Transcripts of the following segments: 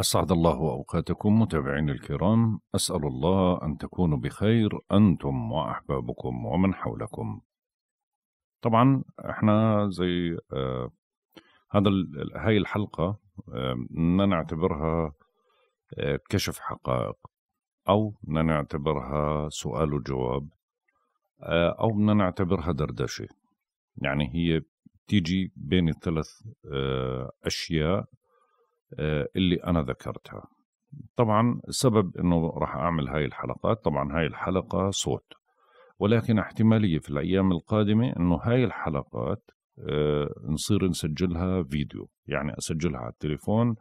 أسعد الله أوقاتكم متابعين الكرام أسأل الله أن تكونوا بخير أنتم وأحبابكم ومن حولكم طبعا احنا زي آه هذا هاي الحلقة آه نعتبرها آه كشف حقائق أو نعتبرها سؤال وجواب آه أو نعتبرها دردشة يعني هي تيجي بين الثلاث آه، أشياء آه، اللي أنا ذكرتها طبعا السبب أنه راح أعمل هاي الحلقات طبعا هاي الحلقة صوت ولكن احتمالية في الأيام القادمة أنه هاي الحلقات آه، نصير نسجلها فيديو يعني أسجلها على التليفون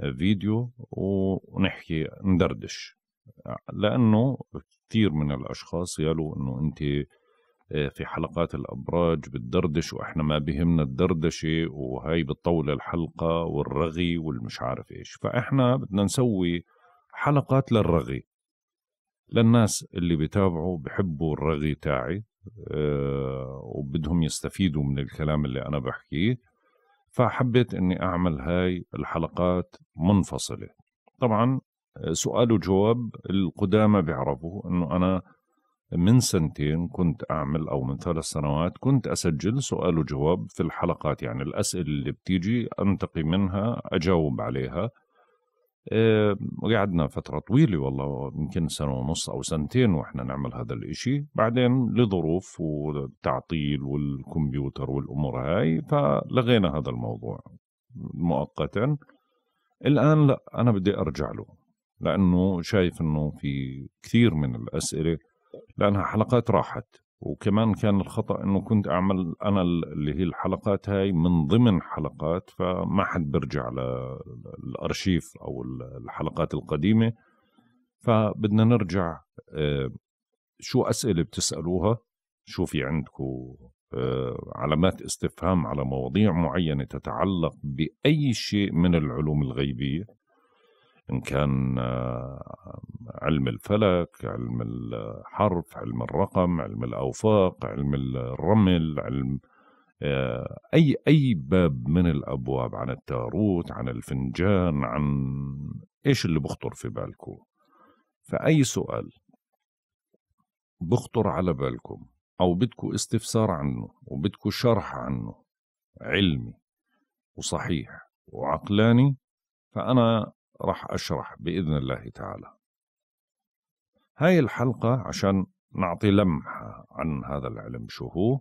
آه، فيديو ونحكي ندردش لأنه كثير من الأشخاص قالوا أنه أنت في حلقات الأبراج بتدردش وإحنا ما بهمنا الدردشة وهي بتطول الحلقة والرغي والمش عارف إيش فإحنا بدنا نسوي حلقات للرغي للناس اللي بتابعوا بحبوا الرغي تاعي أه وبدهم يستفيدوا من الكلام اللي أنا بحكيه فحبيت أني أعمل هاي الحلقات منفصلة طبعا آه، سؤال وجواب القدامى بيعرفوا أنه أنا من سنتين كنت أعمل أو من ثلاث سنوات كنت أسجل سؤال وجواب في الحلقات يعني الأسئلة اللي بتيجي أنتقي منها أجاوب عليها وقعدنا آه، فترة طويلة والله يمكن سنة ونص أو سنتين وإحنا نعمل هذا الإشي بعدين لظروف والتعطيل والكمبيوتر والأمور هاي فلغينا هذا الموضوع مؤقتا الآن لا أنا بدي أرجع له لأنه شايف أنه في كثير من الأسئلة لانها حلقات راحت وكمان كان الخطا انه كنت اعمل انا اللي هي الحلقات هاي من ضمن حلقات فما حد بيرجع للارشيف او الحلقات القديمه فبدنا نرجع آه، شو اسئله بتسالوها شو في عندكم آه، علامات استفهام على مواضيع معينه تتعلق باي شيء من العلوم الغيبيه ان كان آه، علم الفلك علم الحرف علم الرقم علم الاوفاق علم الرمل علم آه، اي اي باب من الابواب عن التاروت عن الفنجان عن ايش اللي بخطر في بالكم فاي سؤال بخطر على بالكم او بدكم استفسار عنه وبدكم شرح عنه علمي وصحيح وعقلاني فانا راح أشرح بإذن الله تعالى هاي الحلقة عشان نعطي لمحة عن هذا العلم شو هو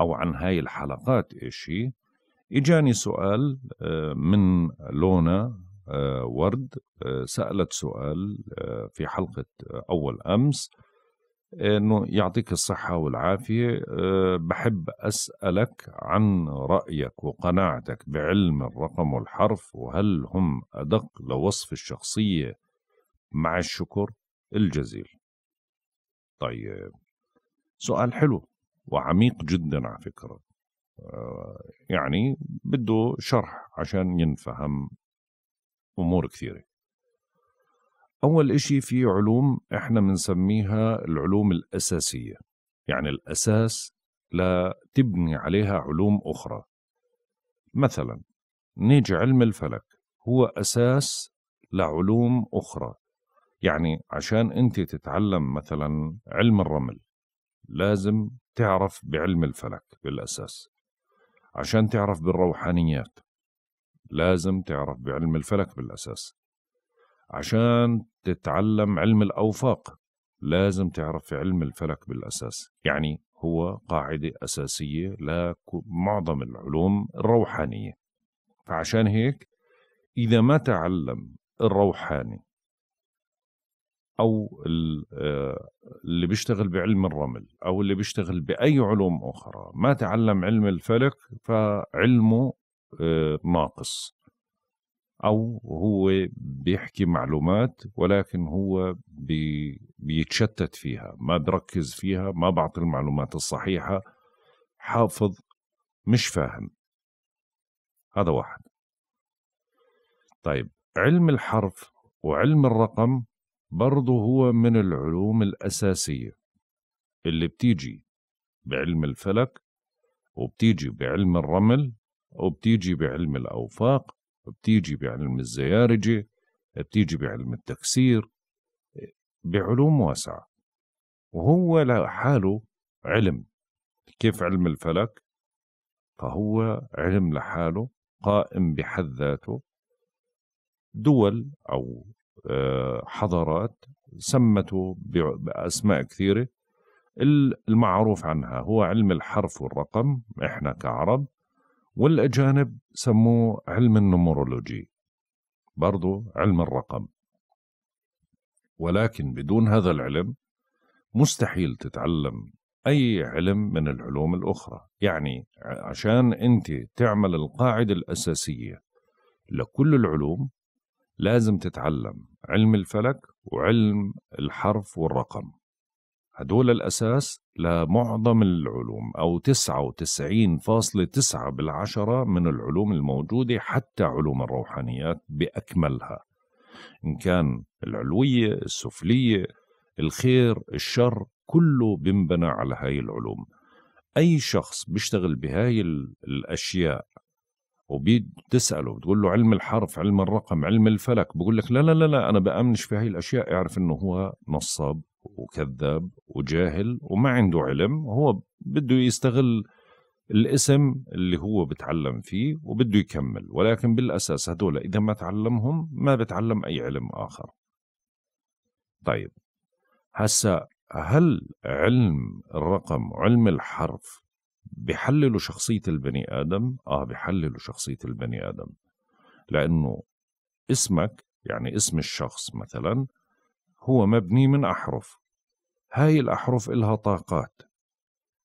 أو عن هاي الحلقات إيش هي إجاني سؤال آه، من لونا آه، ورد آه، سألت سؤال في حلقة أول أمس انه يعطيك الصحه والعافيه آه، بحب اسالك عن رايك وقناعتك بعلم الرقم والحرف وهل هم ادق لوصف الشخصيه مع الشكر الجزيل طيب سؤال حلو وعميق جدا على فكره آه، يعني بده شرح عشان ينفهم امور كثيره أول إشي في علوم إحنا بنسميها العلوم الأساسية يعني الأساس لتبني عليها علوم أخرى مثلا نيجي علم الفلك هو أساس لعلوم أخرى يعني عشان أنت تتعلم مثلا علم الرمل لازم تعرف بعلم الفلك بالأساس عشان تعرف بالروحانيات لازم تعرف بعلم الفلك بالأساس عشان تتعلم علم الأوفاق لازم تعرف في علم الفلك بالأساس يعني هو قاعدة أساسية لمعظم العلوم الروحانية فعشان هيك إذا ما تعلم الروحاني أو آه، اللي بيشتغل بعلم الرمل أو اللي بيشتغل بأي علوم أخرى ما تعلم علم الفلك فعلمه آه، ناقص او هو بيحكي معلومات ولكن هو بي بيتشتت فيها ما بركز فيها ما بعطي المعلومات الصحيحه حافظ مش فاهم هذا واحد طيب علم الحرف وعلم الرقم برضه هو من العلوم الأساسية اللي بتيجي بعلم الفلك وبتيجي بعلم الرمل وبتيجي بعلم الأوفاق بتيجي بعلم الزيارجة بتيجي بعلم التكسير بعلوم واسعة وهو لحاله علم كيف علم الفلك فهو علم لحاله قائم بحد ذاته دول أو آه، حضارات سمته بأسماء كثيرة المعروف عنها هو علم الحرف والرقم إحنا كعرب والأجانب سموه علم النمرولوجي برضو علم الرقم ولكن بدون هذا العلم مستحيل تتعلم أي علم من العلوم الأخرى يعني عشان أنت تعمل القاعدة الأساسية لكل العلوم لازم تتعلم علم الفلك وعلم الحرف والرقم هدول الأساس لمعظم العلوم أو 99.9 بالعشرة من العلوم الموجودة حتى علوم الروحانيات بأكملها إن كان العلوية السفلية الخير الشر كله بنبنى على هاي العلوم أي شخص بيشتغل بهاي الأشياء وبتسأله بتقول له علم الحرف علم الرقم علم الفلك بقول لك لا لا لا, لا أنا بأمنش في هاي الأشياء اعرف أنه هو نصاب وكذاب وجاهل وما عنده علم هو بده يستغل الاسم اللي هو بتعلم فيه وبده يكمل ولكن بالأساس هدول إذا ما تعلمهم ما بتعلم أي علم آخر طيب هسا هل علم الرقم علم الحرف بحللوا شخصية البني آدم؟ آه بحللوا شخصية البني آدم لأنه اسمك يعني اسم الشخص مثلا هو مبني من أحرف هاي الأحرف إلها طاقات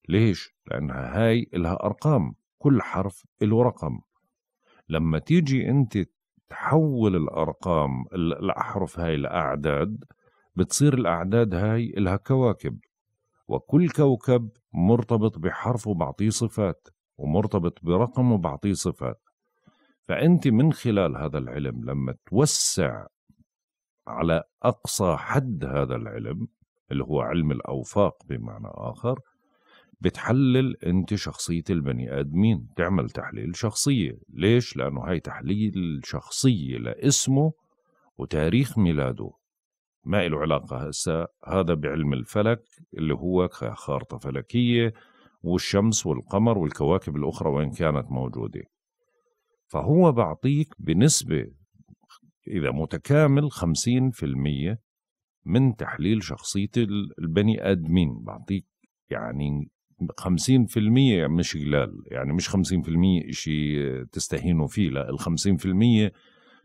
ليش؟ لأنها هاي إلها أرقام كل حرف إله رقم لما تيجي أنت تحول الأرقام الأحرف هاي لأعداد بتصير الأعداد هاي إلها كواكب وكل كوكب مرتبط بحرف وبعطيه صفات ومرتبط برقم وبعطيه صفات فأنت من خلال هذا العلم لما توسع على أقصى حد هذا العلم اللي هو علم الأوفاق بمعنى آخر بتحلل انت شخصية البني آدمين تعمل تحليل شخصية ليش؟ لأنه هاي تحليل شخصية لاسمه وتاريخ ميلاده ما له علاقة هسا هذا بعلم الفلك اللي هو خارطة فلكية والشمس والقمر والكواكب الأخرى وإن كانت موجودة فهو بعطيك بنسبة إذا متكامل 50% من تحليل شخصية البني آدمين بعطيك يعني 50% مش قلال يعني مش 50% شيء تستهينوا فيه لا ال 50%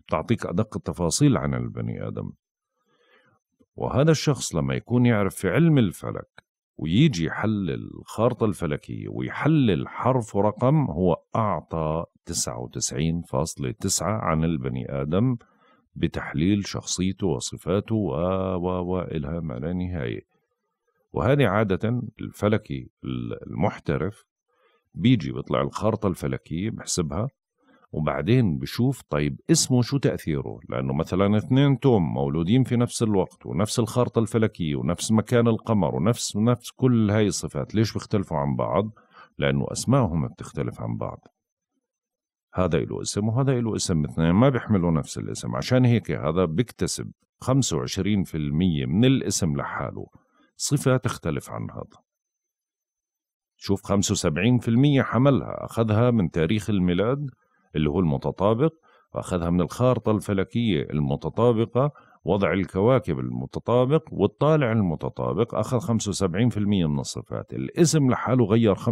بتعطيك أدق التفاصيل عن البني آدم وهذا الشخص لما يكون يعرف في علم الفلك ويجي يحلل الخارطة الفلكية ويحلل حرف ورقم هو أعطى 99.9 عن البني آدم بتحليل شخصيته وصفاته و و وإلها ما لا نهايه. وهذه عاده الفلكي المحترف بيجي بيطلع الخارطه الفلكيه بحسبها وبعدين بشوف طيب اسمه شو تأثيره لأنه مثلا اثنين توم مولودين في نفس الوقت ونفس الخارطة الفلكية ونفس مكان القمر ونفس نفس كل هاي الصفات ليش بيختلفوا عن بعض لأنه أسمائهم بتختلف عن بعض هذا له اسم وهذا له اسم اثنين ما بيحملوا نفس الاسم عشان هيك هذا بيكتسب 25% من الاسم لحاله صفة تختلف عن هذا شوف 75% حملها أخذها من تاريخ الميلاد اللي هو المتطابق وأخذها من الخارطة الفلكية المتطابقة وضع الكواكب المتطابق والطالع المتطابق أخذ 75% من الصفات الاسم لحاله غير 25%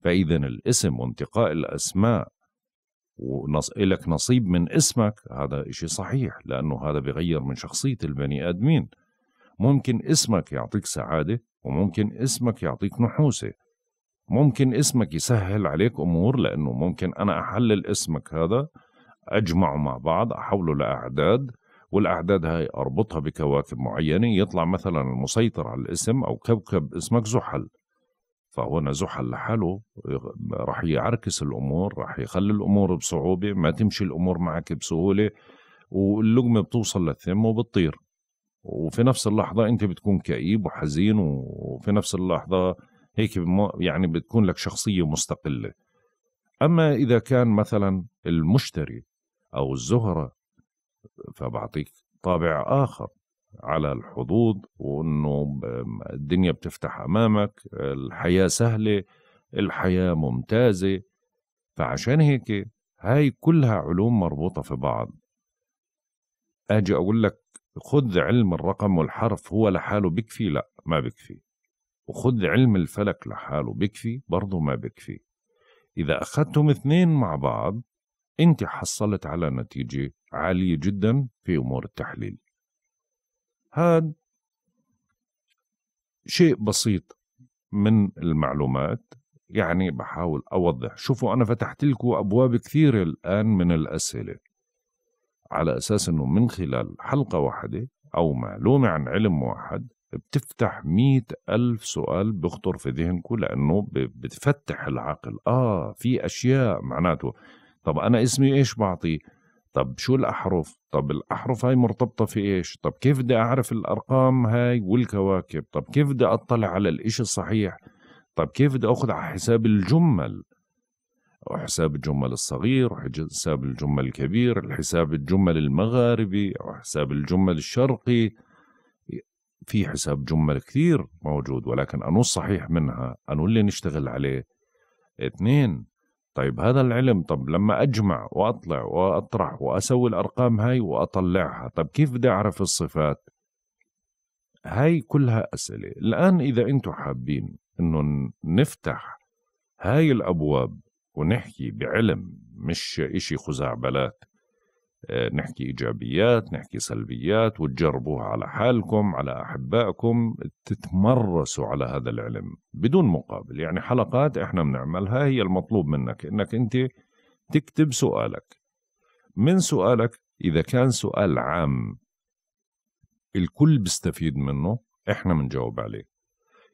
فإذا الاسم وانتقاء الأسماء ولك نصيب من اسمك هذا إشي صحيح لأنه هذا بغير من شخصية البني آدمين ممكن اسمك يعطيك سعادة وممكن اسمك يعطيك نحوسة ممكن اسمك يسهل عليك أمور لأنه ممكن أنا أحلل اسمك هذا أجمعه مع بعض أحوله لأعداد والأعداد هاي أربطها بكواكب معينة يطلع مثلا المسيطر على الاسم أو كوكب اسمك زحل فهون زحل لحاله راح يعركس الامور راح يخلي الامور بصعوبه ما تمشي الامور معك بسهوله واللقمه بتوصل للثم وبتطير وفي نفس اللحظه انت بتكون كئيب وحزين وفي نفس اللحظه هيك يعني بتكون لك شخصيه مستقله اما اذا كان مثلا المشتري او الزهره فبعطيك طابع اخر على الحظوظ وانه الدنيا بتفتح امامك الحياه سهله الحياه ممتازه فعشان هيك هاي كلها علوم مربوطه في بعض اجي اقول لك خذ علم الرقم والحرف هو لحاله بكفي لا ما بكفي وخذ علم الفلك لحاله بكفي برضه ما بكفي اذا اخذتهم اثنين مع بعض انت حصلت على نتيجه عاليه جدا في امور التحليل هذا شيء بسيط من المعلومات يعني بحاول أوضح شوفوا أنا فتحت لكم أبواب كثيرة الآن من الأسئلة على أساس أنه من خلال حلقة واحدة أو معلومة عن علم واحد بتفتح مئة ألف سؤال بخطر في ذهنكم لأنه بتفتح العقل آه في أشياء معناته طب أنا اسمي إيش بعطي طب شو الأحرف طب الأحرف هاي مرتبطة في إيش طب كيف بدي أعرف الأرقام هاي والكواكب طب كيف بدي أطلع على الإشي الصحيح طب كيف بدي أخذ على حساب الجمل حساب الجمل الصغير حساب الجمل الكبير الحساب الجمل المغاربي حساب الجمل الشرقي في حساب جمل كثير موجود ولكن أنو الصحيح منها أنو اللي نشتغل عليه اثنين طيب هذا العلم طب لما أجمع وأطلع وأطرح وأسوي الأرقام هاي وأطلعها طب كيف بدي أعرف الصفات هاي كلها أسئلة الآن إذا أنتم حابين أنه نفتح هاي الأبواب ونحكي بعلم مش إشي خزعبلات آه، نحكي ايجابيات نحكي سلبيات وتجربوها على حالكم على احبائكم تتمرسوا على هذا العلم بدون مقابل يعني حلقات احنا بنعملها هي المطلوب منك انك انت تكتب سؤالك من سؤالك اذا كان سؤال عام الكل بيستفيد منه احنا بنجاوب عليه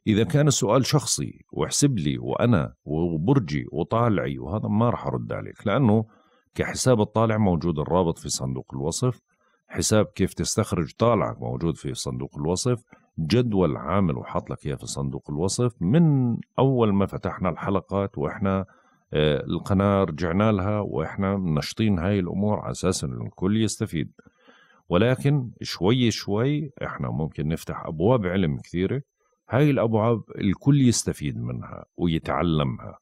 إذا كان السؤال شخصي واحسب لي وأنا وبرجي وطالعي وهذا ما راح أرد عليك لأنه كحساب الطالع موجود الرابط في صندوق الوصف حساب كيف تستخرج طالعك موجود في صندوق الوصف جدول عامل وحاط لك اياه في صندوق الوصف من اول ما فتحنا الحلقات واحنا آه، القناه رجعنا لها واحنا منشطين هاي الامور على اساس انه الكل يستفيد ولكن شوي شوي احنا ممكن نفتح ابواب علم كثيره هاي الابواب الكل يستفيد منها ويتعلمها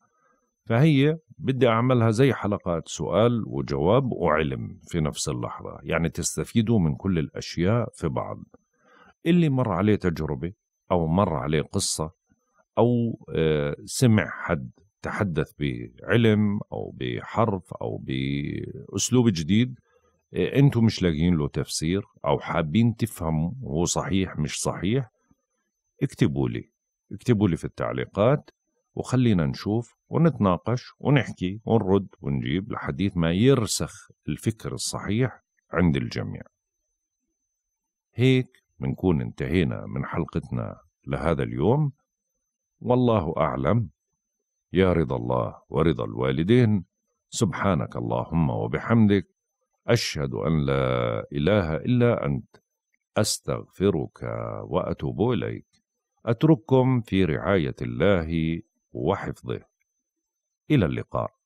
فهي بدي أعملها زي حلقات سؤال وجواب وعلم في نفس اللحظة يعني تستفيدوا من كل الأشياء في بعض اللي مر عليه تجربة أو مر عليه قصة أو آه، سمع حد تحدث بعلم أو بحرف أو بأسلوب جديد آه، أنتم مش لاقيين له تفسير أو حابين تفهموا هو صحيح مش صحيح اكتبوا لي اكتبوا لي في التعليقات وخلينا نشوف ونتناقش ونحكي ونرد ونجيب لحديث ما يرسخ الفكر الصحيح عند الجميع هيك بنكون انتهينا من حلقتنا لهذا اليوم والله أعلم يا رضا الله ورضا الوالدين سبحانك اللهم وبحمدك أشهد أن لا إله إلا أنت أستغفرك وأتوب إليك أترككم في رعاية الله وحفظه إلى اللقاء